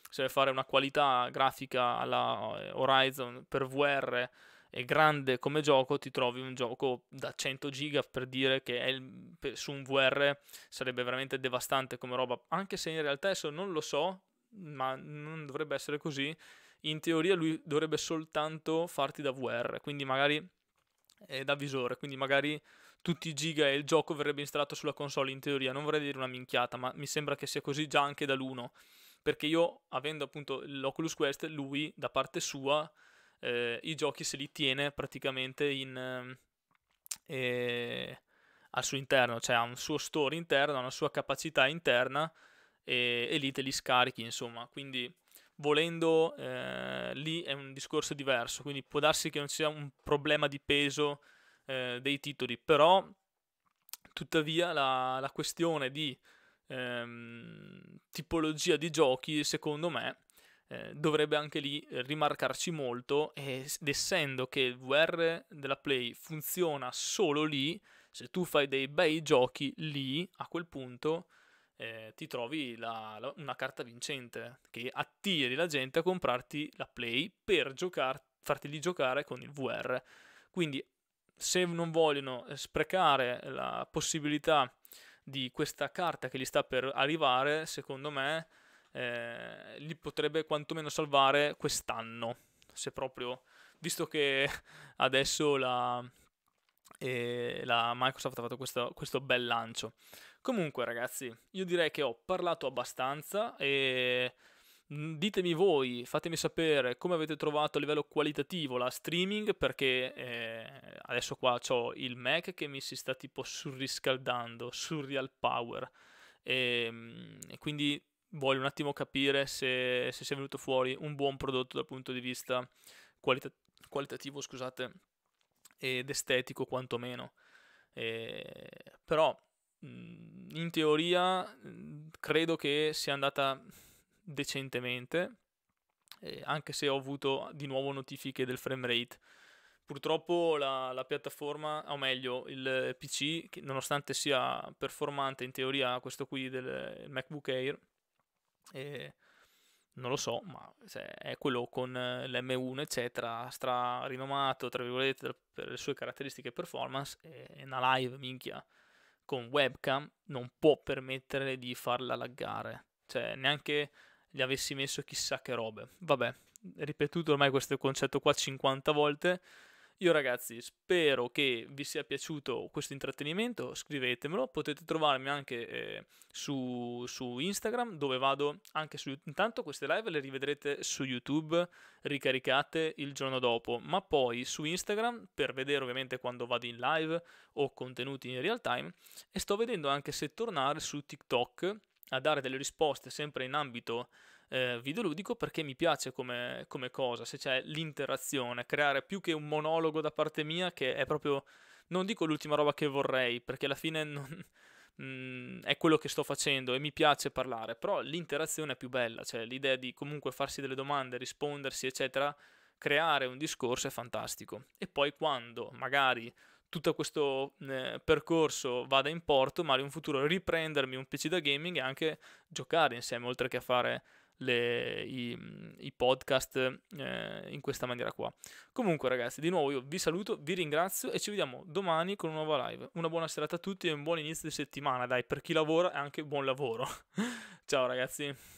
se fare una qualità grafica alla eh, Horizon per VR e grande come gioco, ti trovi un gioco da 100 giga per dire che il, su un VR sarebbe veramente devastante come roba, anche se in realtà adesso non lo so, ma non dovrebbe essere così. In teoria lui dovrebbe soltanto farti da VR, quindi magari eh, da visore, quindi magari tutti i giga e il gioco verrebbe installato sulla console in teoria, non vorrei dire una minchiata, ma mi sembra che sia così già anche dall'1, perché io avendo appunto l'Oculus Quest, lui da parte sua eh, i giochi se li tiene praticamente in, eh, eh al suo interno, cioè ha un suo store interno, ha una sua capacità interna e, e lì te li scarichi, insomma. Quindi volendo eh, lì è un discorso diverso, quindi può darsi che non sia un problema di peso eh, dei titoli, però tuttavia la, la questione di ehm, tipologia di giochi, secondo me, eh, dovrebbe anche lì rimarcarci molto ed essendo che il VR della Play funziona solo lì, se tu fai dei bei giochi lì, a quel punto eh, ti trovi la, la, una carta vincente che attiri la gente a comprarti la Play per giocar, farti giocare con il VR. Quindi se non vogliono sprecare la possibilità di questa carta che gli sta per arrivare, secondo me eh, li potrebbe quantomeno salvare quest'anno, se proprio visto che adesso la, eh, la Microsoft ha fatto questo, questo bel lancio. Comunque ragazzi, io direi che ho parlato abbastanza e mm, ditemi voi, fatemi sapere come avete trovato a livello qualitativo la streaming perché eh, adesso qua ho il Mac che mi si sta tipo surriscaldando, surreal power e, ehm, e quindi voglio un attimo capire se, se, sia venuto fuori un buon prodotto dal punto di vista qualita- qualitativo scusate, ed estetico quantomeno. E, eh, però Mm, in teoria mm, credo che sia andata decentemente, eh, anche se ho avuto di nuovo notifiche del frame rate. Purtroppo la, la piattaforma, o meglio il PC, che nonostante sia performante in teoria questo qui del MacBook Air, eh, non lo so, ma cioè, è quello con l'M1, eccetera, stra rinomato, tra virgolette, per le sue caratteristiche performance, è una live, minchia con webcam non può permettere di farla laggare. Cioè, neanche gli avessi messo chissà che robe. Vabbè, ripetuto ormai questo concetto qua 50 volte, io ragazzi spero che vi sia piaciuto questo intrattenimento, scrivetemelo, potete trovarmi anche eh, su, su, Instagram dove vado anche su... YouTube. Intanto queste live le rivedrete su YouTube, ricaricate il giorno dopo, ma poi su Instagram per vedere ovviamente quando vado in live o contenuti in real time e sto vedendo anche se tornare su TikTok a dare delle risposte sempre in ambito eh, videoludico perché mi piace come, come cosa, se c'è l'interazione, creare più che un monologo da parte mia che è proprio, non dico l'ultima roba che vorrei, perché alla fine non... Mm, è quello che sto facendo e mi piace parlare, però l'interazione è più bella, cioè l'idea di comunque farsi delle domande, rispondersi, eccetera, creare un discorso è fantastico. E poi quando magari tutto questo eh, percorso vada in porto, magari in futuro riprendermi un PC da gaming e anche giocare insieme, oltre che a fare le, i, i, podcast eh, in questa maniera qua. Comunque ragazzi, di nuovo io vi saluto, vi ringrazio e ci vediamo domani con una nuova live. Una buona serata a tutti e un buon inizio di settimana, dai, per chi lavora e anche buon lavoro. Ciao ragazzi.